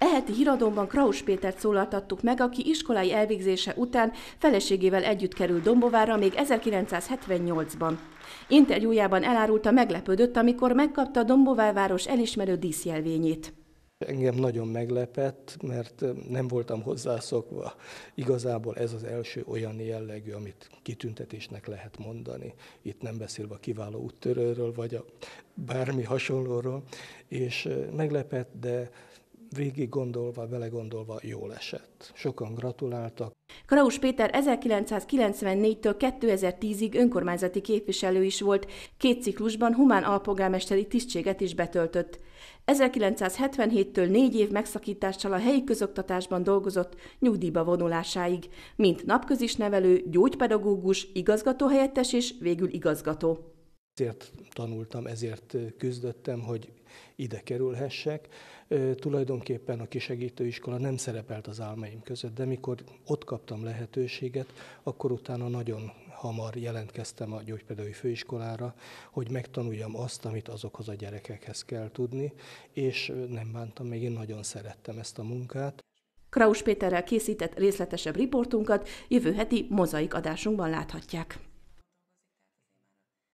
Eheti híradónban Kraus Pétert szólaltattuk meg, aki iskolai elvégzése után feleségével együtt került Dombovára még 1978-ban. Interjújában elárulta meglepődött, amikor megkapta Dombovár város elismerő díszjelvényét. Engem nagyon meglepett, mert nem voltam hozzászokva. Igazából ez az első olyan jellegű, amit kitüntetésnek lehet mondani. Itt nem beszélve a kiváló úttörőről, vagy a bármi hasonlóról. És meglepett, de végig gondolva, belegondolva jól esett. Sokan gratuláltak. Kraus Péter 1994-től 2010-ig önkormányzati képviselő is volt, két ciklusban humán alpogámesteri tisztséget is betöltött. 1977-től négy év megszakítással a helyi közoktatásban dolgozott nyugdíjba vonulásáig, mint nevelő, gyógypedagógus, igazgatóhelyettes és végül igazgató ezért tanultam, ezért küzdöttem, hogy ide kerülhessek. Tulajdonképpen a kisegítőiskola nem szerepelt az álmaim között, de mikor ott kaptam lehetőséget, akkor utána nagyon hamar jelentkeztem a gyógypedagógiai főiskolára, hogy megtanuljam azt, amit azokhoz a gyerekekhez kell tudni, és nem bántam, még én nagyon szerettem ezt a munkát. Kraus Péterrel készített részletesebb riportunkat jövő heti mozaik adásunkban láthatják.